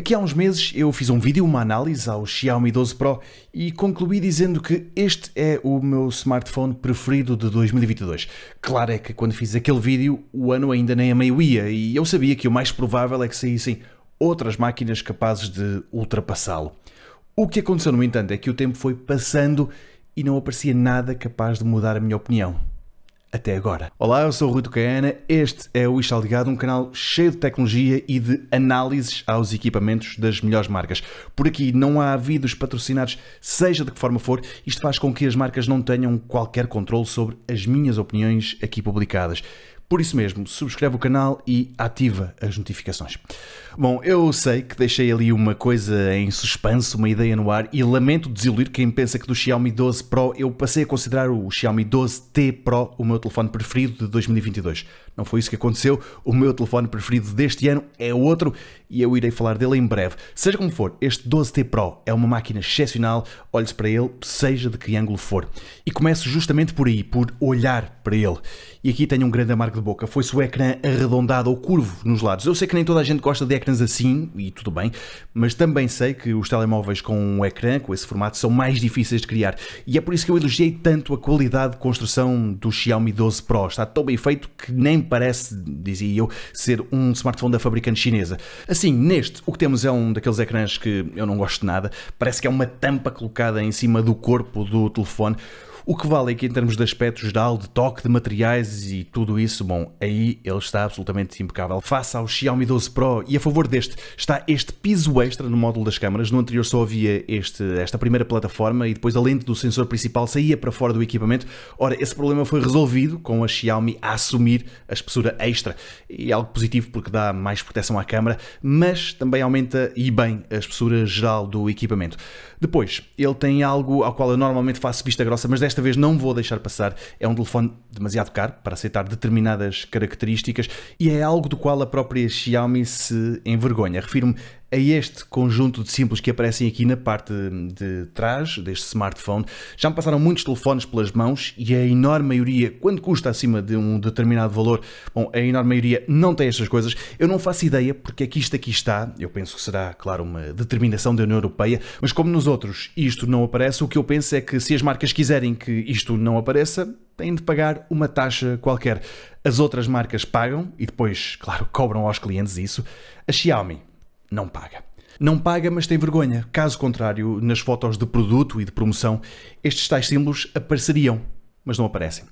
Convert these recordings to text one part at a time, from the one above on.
Aqui há uns meses eu fiz um vídeo, uma análise ao Xiaomi 12 Pro e concluí dizendo que este é o meu smartphone preferido de 2022. Claro é que quando fiz aquele vídeo o ano ainda nem a meio ia e eu sabia que o mais provável é que saíssem outras máquinas capazes de ultrapassá-lo. O que aconteceu, no entanto, é que o tempo foi passando e não aparecia nada capaz de mudar a minha opinião até agora. Olá, eu sou o Rui Tucaiana, este é o Isto Ligado, um canal cheio de tecnologia e de análises aos equipamentos das melhores marcas. Por aqui não há vídeos patrocinados, seja de que forma for, isto faz com que as marcas não tenham qualquer controle sobre as minhas opiniões aqui publicadas. Por isso mesmo, subscreve o canal e ativa as notificações. Bom, eu sei que deixei ali uma coisa em suspenso, uma ideia no ar, e lamento desiludir quem pensa que do Xiaomi 12 Pro eu passei a considerar o Xiaomi 12T Pro o meu telefone preferido de 2022. Não foi isso que aconteceu, o meu telefone preferido deste ano é outro e eu irei falar dele em breve. Seja como for, este 12T Pro é uma máquina excepcional, olhe-se para ele, seja de que ângulo for. E começo justamente por aí, por olhar para ele. E aqui tenho um grande amargo de boca, foi-se o ecrã arredondado ou curvo nos lados. Eu sei que nem toda a gente gosta de ecrãs assim, e tudo bem, mas também sei que os telemóveis com um ecrã, com esse formato, são mais difíceis de criar. E é por isso que eu elogiei tanto a qualidade de construção do Xiaomi 12 Pro. Está tão bem feito que nem parece, dizia eu, ser um smartphone da fabricante chinesa. Assim, neste, o que temos é um daqueles ecrãs que eu não gosto de nada, parece que é uma tampa colocada em cima do corpo do telefone. O que vale é que, em termos de aspectos geral de toque, de materiais e tudo isso, bom, aí ele está absolutamente impecável. Face ao Xiaomi 12 Pro e a favor deste, está este piso extra no módulo das câmaras. No anterior só havia este, esta primeira plataforma e depois a lente do sensor principal saía para fora do equipamento. Ora, esse problema foi resolvido com a Xiaomi a assumir a espessura extra. E é algo positivo porque dá mais proteção à câmara, mas também aumenta e bem a espessura geral do equipamento. Depois, ele tem algo ao qual eu normalmente faço vista grossa, mas desta desta vez não vou deixar passar. É um telefone demasiado caro para aceitar determinadas características e é algo do qual a própria Xiaomi se envergonha. Refiro-me a este conjunto de símbolos que aparecem aqui na parte de trás deste smartphone. Já me passaram muitos telefones pelas mãos e a enorme maioria, quando custa acima de um determinado valor, bom, a enorme maioria não tem estas coisas. Eu não faço ideia porque é que isto aqui está. Eu penso que será, claro, uma determinação da União Europeia, mas como nos outros isto não aparece, o que eu penso é que se as marcas quiserem que isto não apareça, têm de pagar uma taxa qualquer. As outras marcas pagam e depois, claro, cobram aos clientes isso. A Xiaomi não paga. Não paga, mas tem vergonha. Caso contrário, nas fotos de produto e de promoção, estes tais símbolos apareceriam, mas não aparecem.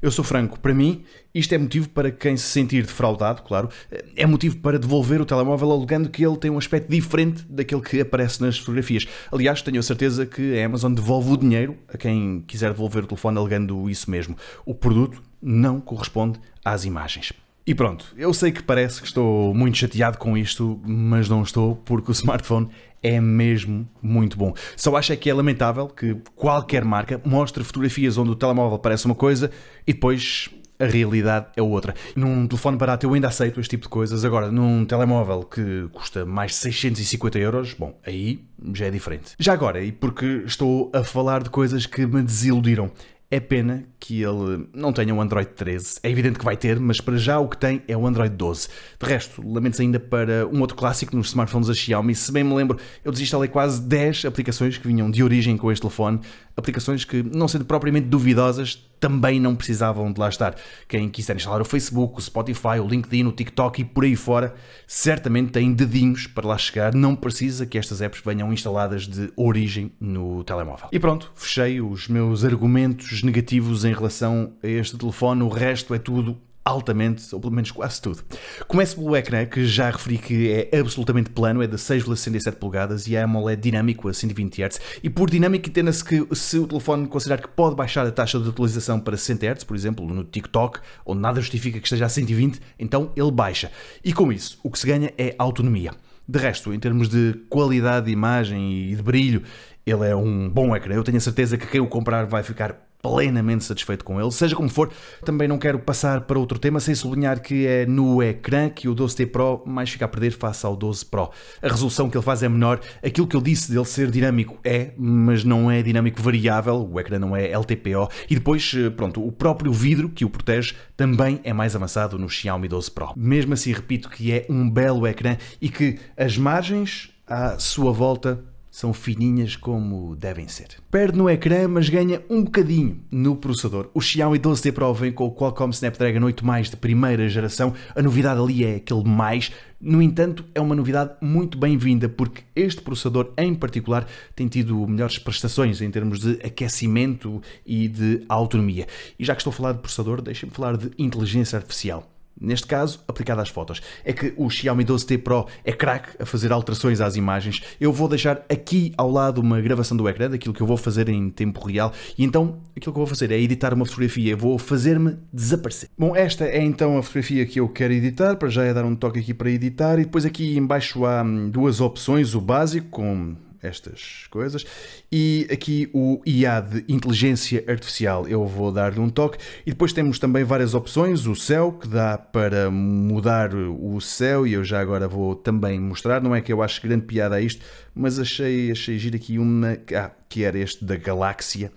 Eu sou franco, para mim, isto é motivo para quem se sentir defraudado, claro, é motivo para devolver o telemóvel alegando que ele tem um aspecto diferente daquele que aparece nas fotografias. Aliás, tenho a certeza que a Amazon devolve o dinheiro a quem quiser devolver o telefone alegando isso mesmo. O produto não corresponde às imagens. E pronto, eu sei que parece que estou muito chateado com isto, mas não estou, porque o smartphone é mesmo muito bom. Só acho é que é lamentável que qualquer marca mostre fotografias onde o telemóvel parece uma coisa e depois a realidade é outra. Num telefone barato eu ainda aceito este tipo de coisas, agora num telemóvel que custa mais 650 euros, bom, aí já é diferente. Já agora, e porque estou a falar de coisas que me desiludiram, é pena que ele não tenha o um Android 13. É evidente que vai ter, mas para já o que tem é o Android 12. De resto, lamentos ainda para um outro clássico nos smartphones da Xiaomi. Se bem me lembro, eu desinstalei quase 10 aplicações que vinham de origem com este telefone. Aplicações que, não sendo propriamente duvidosas, também não precisavam de lá estar. Quem quiser instalar o Facebook, o Spotify, o LinkedIn, o TikTok e por aí fora, certamente tem dedinhos para lá chegar. Não precisa que estas apps venham instaladas de origem no telemóvel. E pronto, fechei os meus argumentos negativos em relação a este telefone. O resto é tudo altamente, ou pelo menos quase tudo. Começo pelo ecrã, que já referi que é absolutamente plano, é de 6,67 polegadas e é AMOLED dinâmico a 120 Hz. E por dinâmico entenda-se que se o telefone considerar que pode baixar a taxa de atualização para 100 Hz, por exemplo, no TikTok, onde nada justifica que esteja a 120, então ele baixa. E com isso, o que se ganha é autonomia. De resto, em termos de qualidade de imagem e de brilho, ele é um bom ecrã. Eu tenho a certeza que quem o comprar vai ficar plenamente satisfeito com ele. Seja como for, também não quero passar para outro tema sem sublinhar que é no ecrã que o 12T Pro mais fica a perder face ao 12 Pro. A resolução que ele faz é menor, aquilo que eu disse dele ser dinâmico é, mas não é dinâmico variável, o ecrã não é LTPO e depois, eh, pronto, o próprio vidro que o protege também é mais avançado no Xiaomi 12 Pro. Mesmo assim, repito que é um belo ecrã e que as margens à sua volta são fininhas como devem ser. Perde no ecrã, mas ganha um bocadinho no processador. O Xiaomi 12T Pro vem com o Qualcomm Snapdragon 8 mais de primeira geração. A novidade ali é aquele mais. No entanto, é uma novidade muito bem-vinda porque este processador em particular tem tido melhores prestações em termos de aquecimento e de autonomia. E já que estou a falar de processador, deixem-me falar de inteligência artificial. Neste caso, aplicada às fotos. É que o Xiaomi 12T Pro é craque a fazer alterações às imagens. Eu vou deixar aqui ao lado uma gravação do ecrã, daquilo que eu vou fazer em tempo real. E então, aquilo que eu vou fazer é editar uma fotografia. vou fazer-me desaparecer. Bom, esta é então a fotografia que eu quero editar. Para já é dar um toque aqui para editar. E depois aqui embaixo há hum, duas opções. O básico, com estas coisas. E aqui o IA de inteligência artificial, eu vou dar-lhe um toque. E depois temos também várias opções, o céu, que dá para mudar o céu, e eu já agora vou também mostrar. Não é que eu acho grande piada a isto, mas achei, achei giro aqui uma, ah, que era este da galáxia,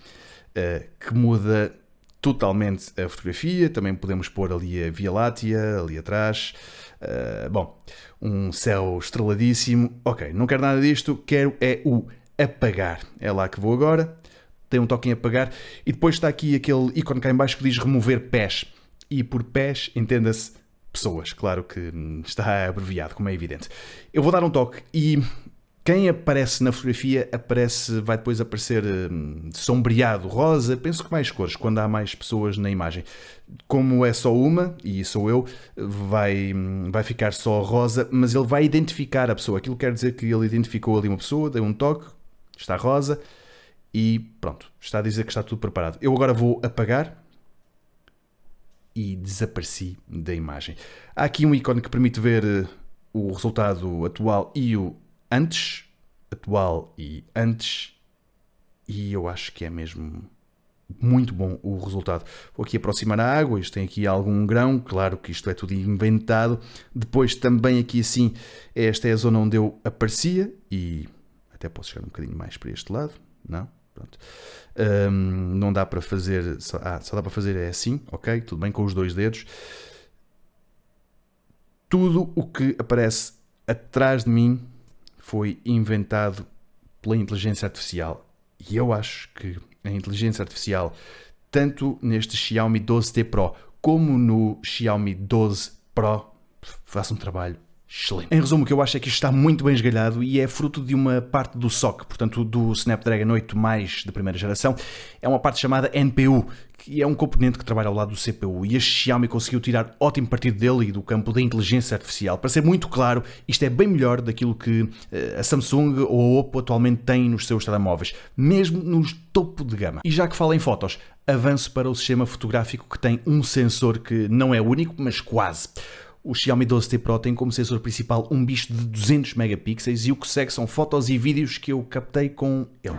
eh, que muda totalmente a fotografia, também podemos pôr ali a Via Láctea, ali atrás. Uh, bom, um céu estreladíssimo. Ok, não quero nada disto, quero é o apagar. É lá que vou agora, tem um toque em apagar e depois está aqui aquele ícone cá em baixo que diz remover pés. E por pés entenda-se pessoas, claro que está abreviado, como é evidente. Eu vou dar um toque e quem aparece na fotografia aparece, vai depois aparecer hum, sombreado, rosa, penso que mais cores, quando há mais pessoas na imagem. Como é só uma, e sou eu, vai, hum, vai ficar só rosa, mas ele vai identificar a pessoa. Aquilo quer dizer que ele identificou ali uma pessoa, deu um toque, está rosa, e pronto, está a dizer que está tudo preparado. Eu agora vou apagar e desapareci da imagem. Há aqui um ícone que permite ver eh, o resultado atual e o antes atual e antes. E eu acho que é mesmo muito bom o resultado. Vou aqui aproximar a água, isto tem aqui algum grão, claro que isto é tudo inventado. Depois também aqui assim, esta é a zona onde eu aparecia e até posso chegar um bocadinho mais para este lado, não? Pronto. Hum, não dá para fazer, só, ah, só dá para fazer é assim, ok? Tudo bem com os dois dedos. Tudo o que aparece atrás de mim foi inventado pela inteligência artificial. E eu acho que a inteligência artificial, tanto neste Xiaomi 12T Pro como no Xiaomi 12 Pro, faça um trabalho Excelente. Em resumo, o que eu acho é que isto está muito bem esgalhado e é fruto de uma parte do SOC, portanto do Snapdragon 8 mais de primeira geração. É uma parte chamada NPU, que é um componente que trabalha ao lado do CPU e a Xiaomi conseguiu tirar ótimo partido dele e do campo da inteligência artificial. Para ser muito claro, isto é bem melhor daquilo que eh, a Samsung ou a Oppo atualmente têm nos seus telemóveis, mesmo nos topo de gama. E já que fala em fotos, avanço para o sistema fotográfico que tem um sensor que não é único, mas quase o Xiaomi 12T Pro tem como sensor principal um bicho de 200 megapixels e o que segue são fotos e vídeos que eu captei com ele.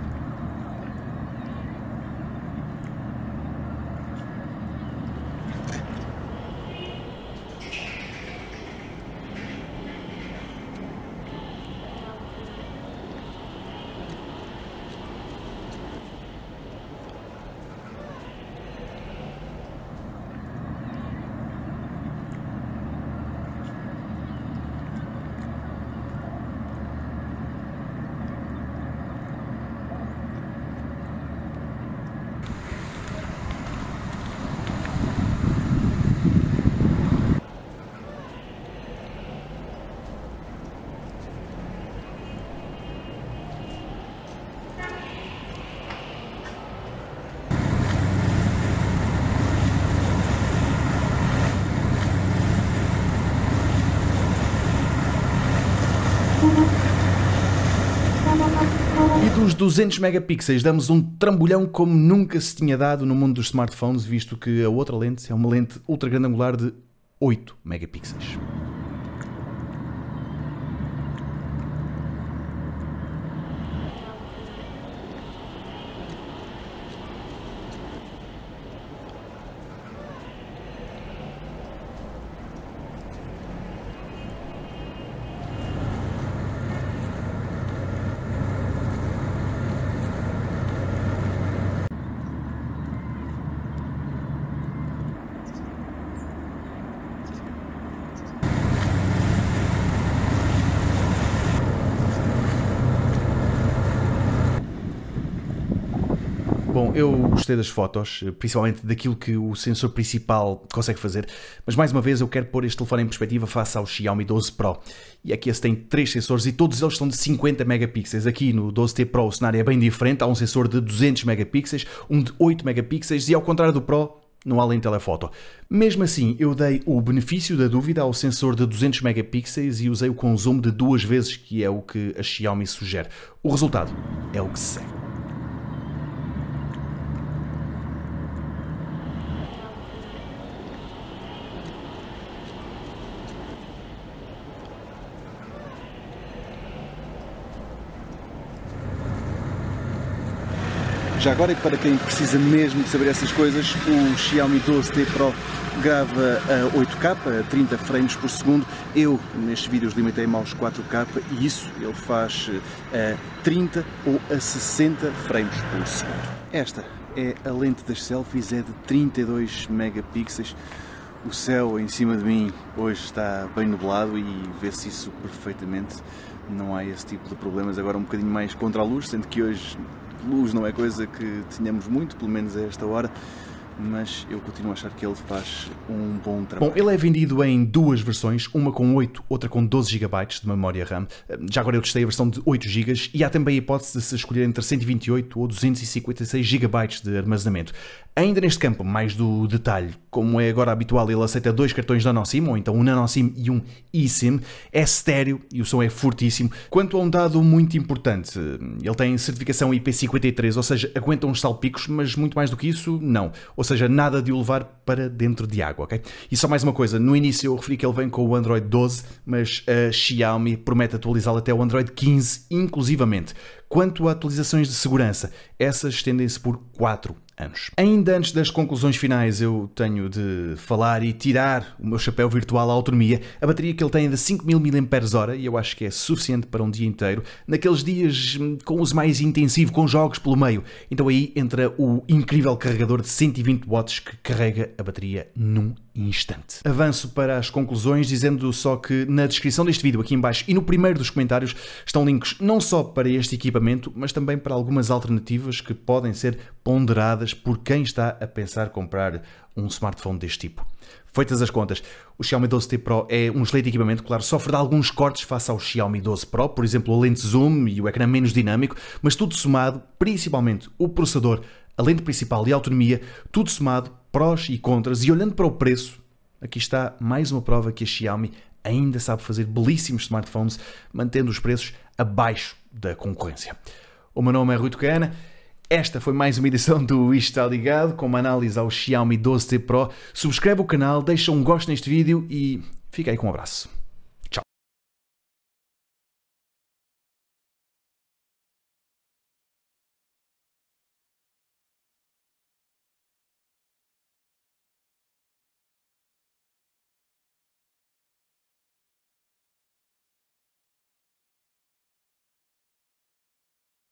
os 200 megapixels damos um trambolhão como nunca se tinha dado no mundo dos smartphones, visto que a outra lente é uma lente ultra grande angular de 8 megapixels. eu, gostei das fotos, eh, principalmente daquilo que o sensor principal consegue fazer, mas mais uma vez eu quero pôr este telefone em perspectiva face ao Xiaomi 12 Pro. E aqui esse tem três sensores e todos eles são de 50 megapixels. Aqui no 12T Pro o cenário é bem diferente, há um sensor de 200 megapixels, um de 8 megapixels e ao contrário do Pro, não há lente telefoto. Mesmo assim, eu dei o benefício da dúvida ao sensor de 200 megapixels e usei o com zoom de duas vezes, que é o que a Xiaomi sugere. O resultado é o que se segue. Já agora, e para quem precisa mesmo de saber essas coisas, o Xiaomi 12T Pro grava a 8K, a 30 frames por segundo. Eu, nestes vídeos, limitei-me aos 4K e isso ele faz eh, a 30 ou a 60 frames por segundo. Esta é a lente das selfies, é de 32 megapixels. O céu em cima de mim hoje está bem nublado e vê-se isso perfeitamente. Não há esse tipo de problemas. Agora um bocadinho mais contra a luz, sendo que hoje luz não é coisa que tenhamos muito, pelo menos a esta hora mas eu continuo a achar que ele faz um bom trabalho. Bom, ele é vendido em duas versões, uma com 8, outra com 12 GB de memória RAM. Eh, já agora eu testei a versão de 8 GB e há também a hipótese de se escolher entre 128 ou 256 GB de armazenamento. Ainda neste campo, mais do detalhe, como é agora habitual, ele aceita dois cartões NanoSIM, ou então um NanoSIM e um eSIM. É estéreo e o som é fortíssimo. Quanto a um dado muito importante, eh, ele tem certificação IP53, ou seja, aguenta uns salpicos, mas muito mais do que isso, não ou seja, nada de o levar para dentro de água, ok? E só mais uma coisa, no início eu referi que ele vem com o Android 12, mas a Xiaomi promete atualizá-lo até o Android 15, inclusivamente. Quanto a atualizações de segurança, essas estendem-se por 4 anos. Ainda antes das conclusões finais, eu tenho de falar e tirar o meu chapéu virtual à autonomia. A bateria que ele tem é de 5000 mAh e eu acho que é suficiente para um dia inteiro. Naqueles dias hum, com uso mais intensivo, com jogos pelo meio. Então aí entra o incrível carregador de 120 watts que carrega a bateria num instante. Avanço para as conclusões dizendo só que na descrição deste vídeo aqui em baixo e no primeiro dos comentários estão links não só para este equipamento, mas também para algumas alternativas que podem ser ponderadas por quem está a pensar comprar um smartphone deste tipo. Feitas as contas, o Xiaomi 12T Pro é um excelente equipamento, claro, sofre de alguns cortes face ao Xiaomi 12 Pro, por exemplo, a lente zoom e o ecrã menos dinâmico, mas tudo somado, principalmente o processador, a lente principal e a autonomia, tudo somado prós e contras. E olhando para o preço, aqui está mais uma prova que a Xiaomi ainda sabe fazer belíssimos smartphones, mantendo os preços abaixo da concorrência. O meu nome é Rui Tucana. Esta foi mais uma edição do Isto Está Ligado, com uma análise ao Xiaomi 12T Pro. Subscreve o canal, deixa um gosto neste vídeo e fica aí com um abraço.